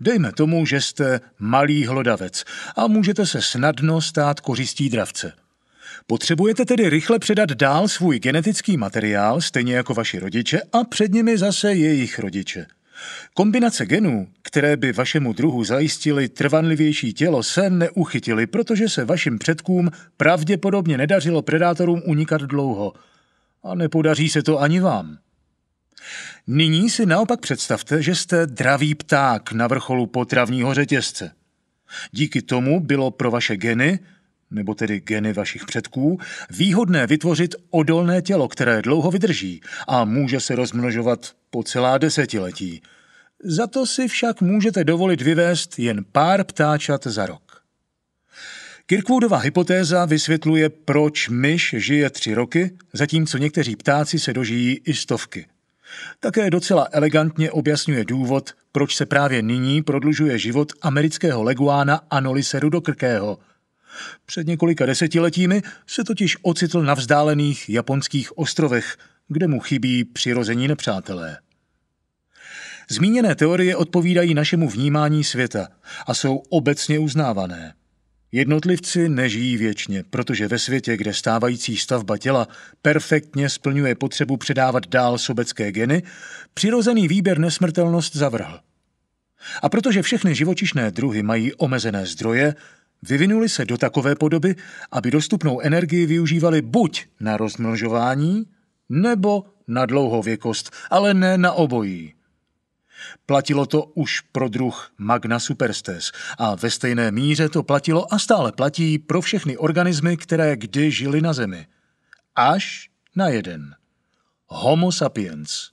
Dejme tomu, že jste malý hlodavec a můžete se snadno stát kořistí dravce. Potřebujete tedy rychle předat dál svůj genetický materiál, stejně jako vaši rodiče, a před nimi zase jejich rodiče. Kombinace genů, které by vašemu druhu zajistily trvanlivější tělo, se neuchytily, protože se vašim předkům pravděpodobně nedařilo predátorům unikat dlouho – a nepodaří se to ani vám. Nyní si naopak představte, že jste dravý pták na vrcholu potravního řetězce. Díky tomu bylo pro vaše geny, nebo tedy geny vašich předků, výhodné vytvořit odolné tělo, které dlouho vydrží a může se rozmnožovat po celá desetiletí. Za to si však můžete dovolit vyvést jen pár ptáčat za rok. Kirkwoodova hypotéza vysvětluje, proč myš žije tři roky, zatímco někteří ptáci se dožijí i stovky. Také docela elegantně objasňuje důvod, proč se právě nyní prodlužuje život amerického leguána Anolise rudokrkého. Před několika desetiletími se totiž ocitl na vzdálených japonských ostrovech, kde mu chybí přirození nepřátelé. Zmíněné teorie odpovídají našemu vnímání světa a jsou obecně uznávané. Jednotlivci nežijí věčně, protože ve světě, kde stávající stavba těla perfektně splňuje potřebu předávat dál sobecké geny, přirozený výběr nesmrtelnost zavrhl. A protože všechny živočišné druhy mají omezené zdroje, vyvinuli se do takové podoby, aby dostupnou energii využívali buď na rozmnožování, nebo na dlouhověkost, ale ne na obojí. Platilo to už pro druh Magna superstes a ve stejné míře to platilo a stále platí pro všechny organismy, které kdy žili na Zemi. Až na jeden. Homo sapiens.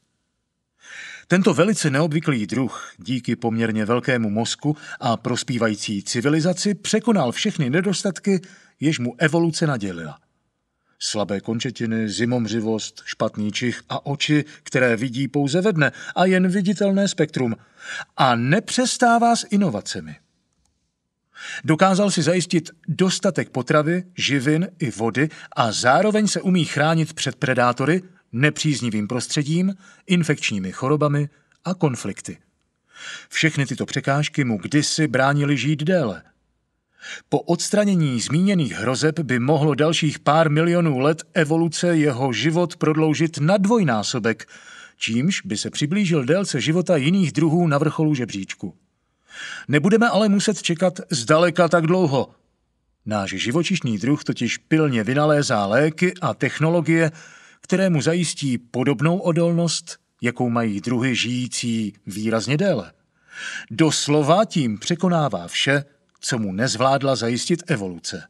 Tento velice neobvyklý druh díky poměrně velkému mozku a prospívající civilizaci překonal všechny nedostatky, jež mu evoluce nadělila. Slabé končetiny, zimomřivost, špatný čich a oči, které vidí pouze ve dne a jen viditelné spektrum. A nepřestává s inovacemi. Dokázal si zajistit dostatek potravy, živin i vody a zároveň se umí chránit před predátory, nepříznivým prostředím, infekčními chorobami a konflikty. Všechny tyto překážky mu kdysi bránili žít déle – po odstranění zmíněných hrozeb by mohlo dalších pár milionů let evoluce jeho život prodloužit na dvojnásobek, čímž by se přiblížil délce života jiných druhů na vrcholu žebříčku. Nebudeme ale muset čekat zdaleka tak dlouho. Náš živočišný druh totiž pilně vynalézá léky a technologie, které mu zajistí podobnou odolnost, jakou mají druhy žijící výrazně déle. Doslova tím překonává vše, co mu nezvládla zajistit evoluce.